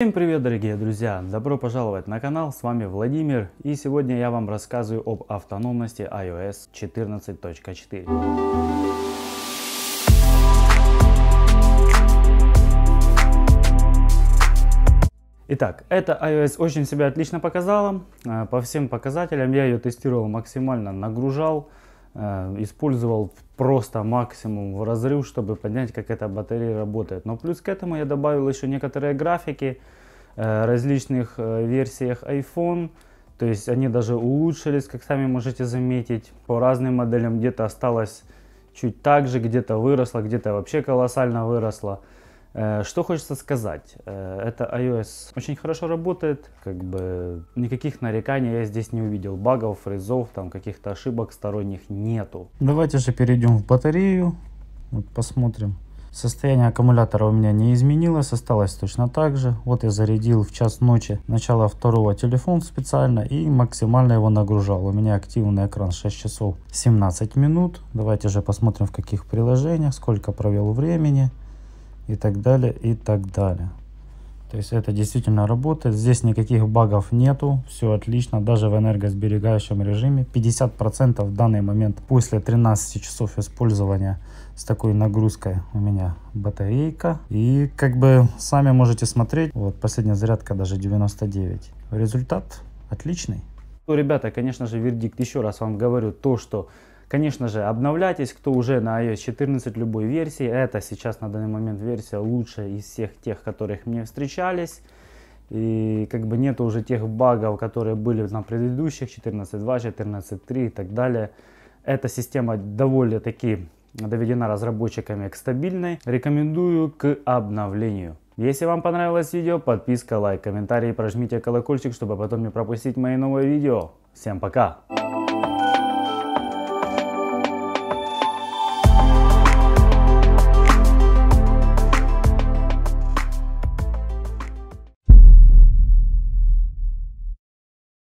Всем привет, дорогие друзья! Добро пожаловать на канал, с вами Владимир, и сегодня я вам рассказываю об автономности iOS 14.4. Итак, эта iOS очень себя отлично показала. Э, по всем показателям я ее тестировал максимально, нагружал. Э, использовал просто максимум в разрыв, чтобы понять, как эта батарея работает. Но плюс к этому я добавил еще некоторые графики э, различных э, версиях iPhone. То есть они даже улучшились, как сами можете заметить. По разным моделям где-то осталось чуть так же, где-то выросло, где-то вообще колоссально выросло. Э, что хочется сказать, э, это iOS очень хорошо работает, как бы никаких нареканий я здесь не увидел, багов, фризов, там каких-то ошибок сторонних нету. Давайте же перейдем в батарею, вот посмотрим. Состояние аккумулятора у меня не изменилось, осталось точно так же. Вот я зарядил в час ночи начало второго телефон специально и максимально его нагружал. У меня активный экран 6 часов 17 минут. Давайте же посмотрим в каких приложениях, сколько провел времени и так далее, и так далее. То есть это действительно работает. Здесь никаких багов нету, все отлично, даже в энергосберегающем режиме. 50% процентов в данный момент после 13 часов использования с такой нагрузкой у меня батарейка. И как бы сами можете смотреть, вот последняя зарядка даже 99. Результат отличный. Ну, ребята, конечно же, вердикт еще раз вам говорю, то, что Конечно же, обновляйтесь, кто уже на iOS 14 любой версии. Это сейчас на данный момент версия лучшая из всех тех, которых мне встречались. И как бы нет уже тех багов, которые были на предыдущих 14.2, 14.3 и так далее. Эта система довольно-таки доведена разработчиками к стабильной. Рекомендую к обновлению. Если вам понравилось видео, подписка, лайк, комментарий, прожмите колокольчик, чтобы потом не пропустить мои новые видео. Всем пока!